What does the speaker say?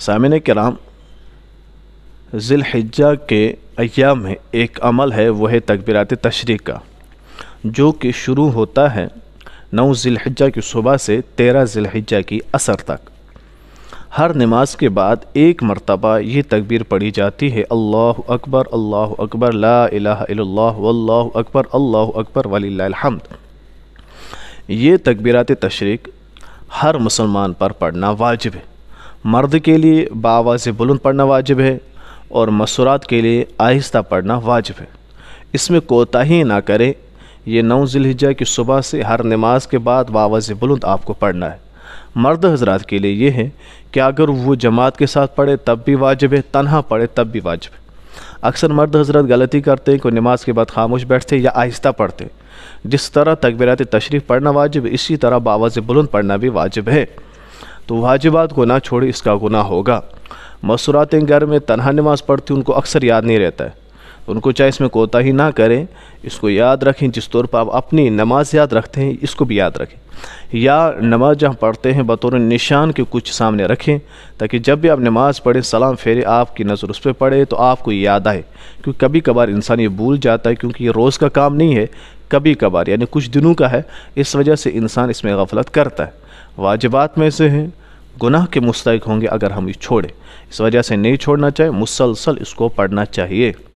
सामिन कराम ज़िलहिजा के अयाम में एक अमल है वह है तकबीरत तशरी का जो कि शुरू होता है नौ ज़िलहिजा की सुबह से तेरह ज़िलहिजा की असर तक हर नमाज के बाद एक मरतबा ये तकबीर पढ़ी जाती है अल्लाह अकबर अल्लाह अकबर ला अल्लाह अकबर अल्लाह अकबर वलीमद ये तकबीरत तशरीक हर मुसलमान पर पढ़ना वाजिब है मर्द के लिए बावाज़ बुलंद पढ़ना वाजिब है और मसूरात के लिए आहिस्ता पढ़ना वाजिब है इसमें कोताही ना करें यह नौ ज़िलहिजा की सुबह से हर नमाज के बाद बावाज़ बुलंद आपको पढ़ना है मर्द हजरात के लिए यह है कि अगर वो जमात के साथ पढ़े तब भी वाजिब है तनहा पढ़े तब भी वाजिब है अक्सर मर्द हजरत गलती करते हैं कि नमाज के बाद खामोश बैठते या आहिस्ता पढ़ते जिस तरह तकबीरत तशरीफ़ पढ़ना वाजिब इसी तरह बावाज़ बुलंद पढ़ना भी वाजिब है तो वाजिबात को ना छोड़ इसका गुना होगा मसूरात घर में तनहा नमाज़ पढ़ती उनको अक्सर याद नहीं रहता है उनको चाहे इसमें कोताही ना करें इसको याद रखें जिस तौर पर आप अपनी नमाज याद रखते हैं इसको भी याद रखें या नमाज जहाँ पढ़ते हैं बतौर निशान के कुछ सामने रखें ताकि जब भी आप नमाज़ पढ़ें सलाम फेरे आपकी नज़र उस पर पढ़े तो आपको याद आए क्योंकि कभी कभार इंसान ये भूल जाता है क्योंकि ये रोज़ का काम नहीं है कभी कभार यानी कुछ दिनों का है इस वजह से इंसान इसमें गफलत करता है वाजिबात में से हैं गुनाह के मुस्तक होंगे अगर हम ये छोड़ें इस वजह से नहीं छोड़ना चाहिए मुसलसल इसको पढ़ना चाहिए